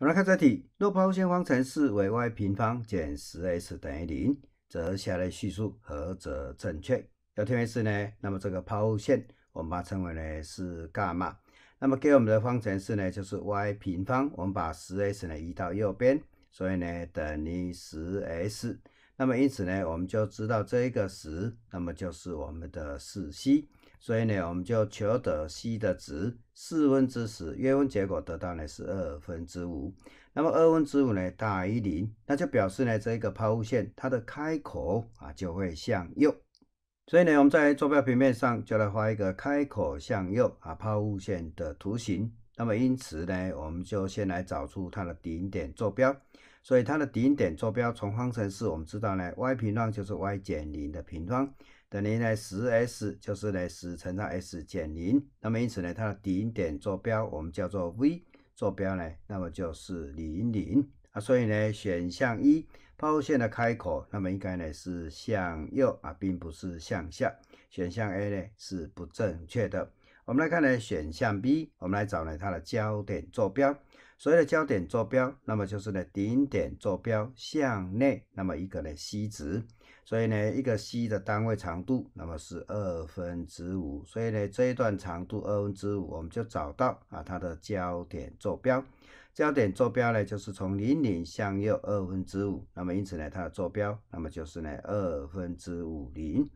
我们来看这题，若抛物线方程式为 y 平方减 10s 等于0，则下列叙述何者正确？要填为是呢？那么这个抛物线我们把它称为呢是伽马。那么给我们的方程式呢就是 y 平方，我们把 10s 呢移到右边，所以呢等于 10s。那么因此呢我们就知道这一个十，那么就是我们的四 c。所以呢，我们就求得 c 的值，四分之十，约分结果得到呢是二分之五。那么二分之五呢大于零，那就表示呢这个抛物线它的开口啊就会向右。所以呢，我们在坐标平面上就来画一个开口向右啊抛物线的图形。那么因此呢，我们就先来找出它的顶点坐标。所以它的顶点坐标，从方程式我们知道呢，y 平方就是 y 减零的平方，等于呢十 s，就是呢十乘上 s 减零。那么因此呢，它的顶点坐标，我们叫做 v 坐标呢，那么就是零零啊。所以呢，选项一，抛物线的开口，那么应该呢是向右啊，并不是向下。选项 A 呢是不正确的。我们来看呢，选项 B，我们来找呢它的焦点坐标。所谓的焦点坐标，那么就是呢顶点坐标向内，那么一个呢 c 值。所以呢一个 c 的单位长度，那么是二分之五。所以呢这一段长度二分之五，我们就找到啊它的焦点坐标。焦点坐标呢就是从零零向右二分之五，那么因此呢它的坐标，那么就是呢二分之五零。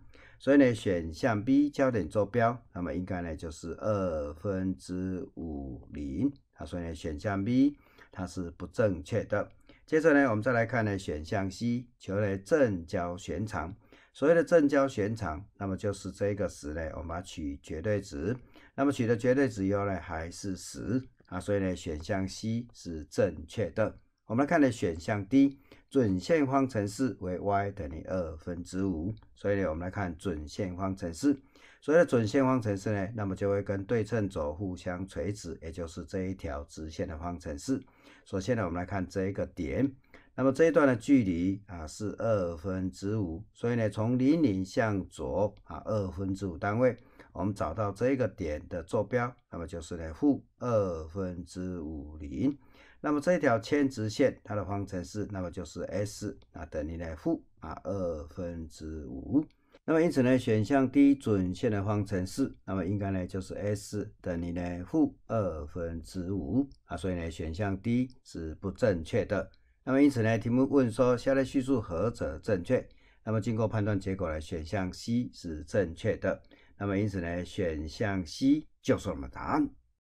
所以呢，选项 B 焦点坐标，那么应该呢就是二分之五零，啊，所以呢选项 B 它是不正确的。接着呢，我们再来看呢选项 C，求呢正交弦长，所谓的正交弦长，那么就是这个十呢，我们要取绝对值，那么取的绝对值以后呢还是十，啊，所以呢选项 C 是正确的。我们来看呢选项 D。准线方程式为 y 等于二分之五，所以呢，我们来看准线方程式。所谓的准线方程式呢，那么就会跟对称轴互相垂直，也就是这一条直线的方程式。首先呢，我们来看这一个点，那么这一段的距离啊是二分之五，所以呢，从零零向左啊二分之五单位，我们找到这个点的坐标，那么就是呢负二分之五零。那么这一条铅直线它的方程式，那么就是 s 啊等于呢负啊二分之五。那么因此呢，选项 D 准线的方程式，那么应该呢就是 s 等于呢负二分之五啊，所以呢选项 D 是不正确的。那么因此呢，题目问说下列叙述何者正确，那么经过判断结果呢，选项 C 是正确的。那么因此呢，选项 C 就是我们答案。